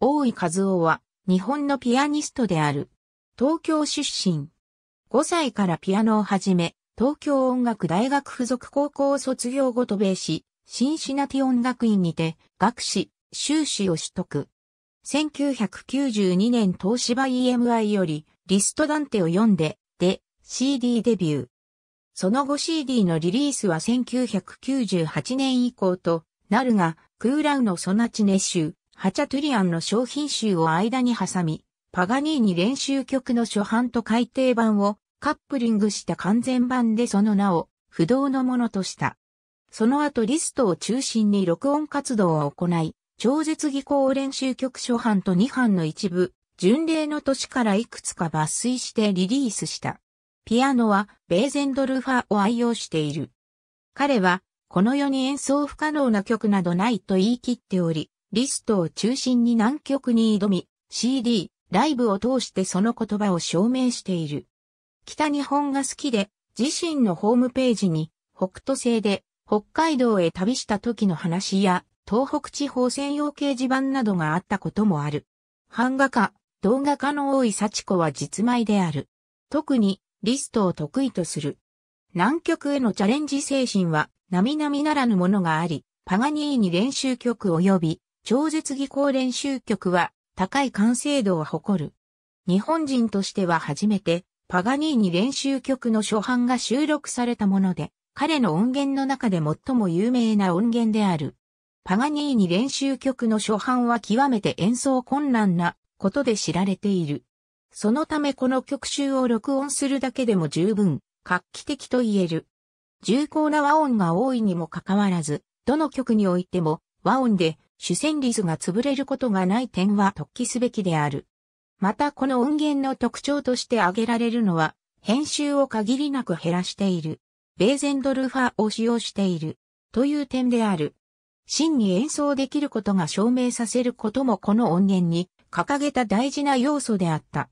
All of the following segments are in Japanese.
大井和夫は日本のピアニストである。東京出身。5歳からピアノを始め、東京音楽大学附属高校を卒業後渡米し、シンシナティ音楽院にて学士、修士を取得。1992年東芝 EMI よりリストダンテを読んで、で、CD デビュー。その後 CD のリリースは1998年以降となるが、クーラウのソナチネ州、ハチャトゥリアンの商品集を間に挟み、パガニーニ練習曲の初版と改訂版をカップリングした完全版でその名を不動のものとした。その後リストを中心に録音活動を行い、超絶技巧練習曲初版と2版の一部、巡礼の年からいくつか抜粋してリリースした。ピアノはベーゼンドルファを愛用している。彼は、この世に演奏不可能な曲などないと言い切っており、リストを中心に南極に挑み、CD、ライブを通してその言葉を証明している。北日本が好きで、自身のホームページに、北斗星で、北海道へ旅した時の話や、東北地方専用掲示板などがあったこともある。版画家、動画家の多い幸子は実米である。特に、リストを得意とする。南極へのチャレンジ精神は、並々ならぬものがあり、パガニーに練習曲及び超絶技巧練習曲は高い完成度を誇る。日本人としては初めてパガニーニ練習曲の初版が収録されたもので、彼の音源の中で最も有名な音源である。パガニーニ練習曲の初版は極めて演奏困難なことで知られている。そのためこの曲集を録音するだけでも十分画期的と言える。重厚な和音が多いにもかかわらず、どの曲においても和音で主旋律が潰れることがない点は突起すべきである。またこの音源の特徴として挙げられるのは、編集を限りなく減らしている。ベーゼンドルファーを使用している。という点である。真に演奏できることが証明させることもこの音源に掲げた大事な要素であった。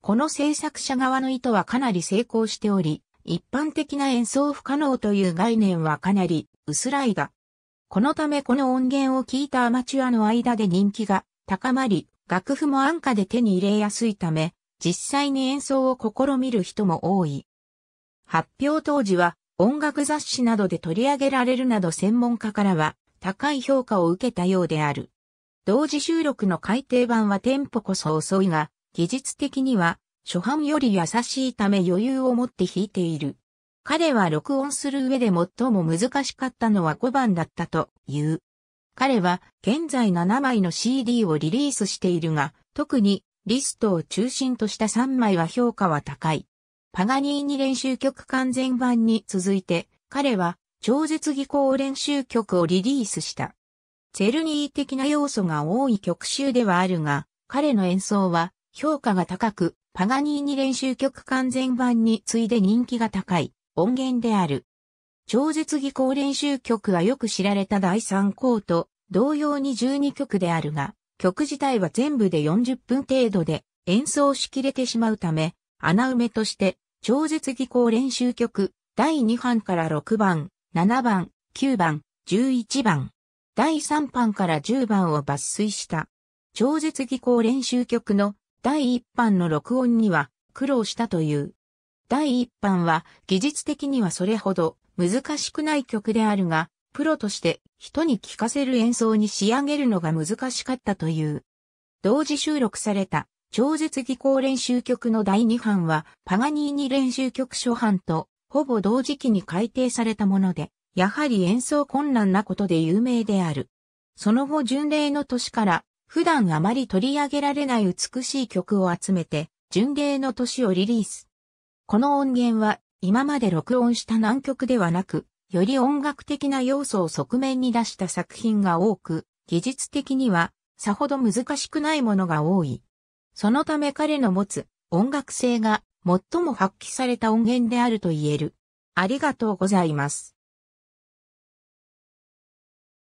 この制作者側の意図はかなり成功しており、一般的な演奏不可能という概念はかなり薄らいだ。このためこの音源を聞いたアマチュアの間で人気が高まり、楽譜も安価で手に入れやすいため、実際に演奏を試みる人も多い。発表当時は音楽雑誌などで取り上げられるなど専門家からは高い評価を受けたようである。同時収録の改訂版はテンポこそ遅いが、技術的には初版より優しいため余裕を持って弾いている。彼は録音する上で最も難しかったのは5番だったという。彼は現在7枚の CD をリリースしているが、特にリストを中心とした3枚は評価は高い。パガニーニ練習曲完全版に続いて、彼は超絶技巧練習曲をリリースした。チェルニー的な要素が多い曲集ではあるが、彼の演奏は評価が高く、パガニーニ練習曲完全版に次いで人気が高い。音源である。超絶技巧練習曲はよく知られた第3項と同様に12曲であるが、曲自体は全部で40分程度で演奏しきれてしまうため、穴埋めとして超絶技巧練習曲第2版から6番、7番、9番、11番、第3版から10番を抜粋した。超絶技巧練習曲の第1版の録音には苦労したという。第一版は技術的にはそれほど難しくない曲であるが、プロとして人に聴かせる演奏に仕上げるのが難しかったという。同時収録された超絶技巧練習曲の第2版はパガニーニ練習曲初版とほぼ同時期に改訂されたもので、やはり演奏困難なことで有名である。その後巡礼の年から普段あまり取り上げられない美しい曲を集めて巡礼の年をリリース。この音源は今まで録音した難曲ではなく、より音楽的な要素を側面に出した作品が多く、技術的にはさほど難しくないものが多い。そのため彼の持つ音楽性が最も発揮された音源であると言える。ありがとうございます。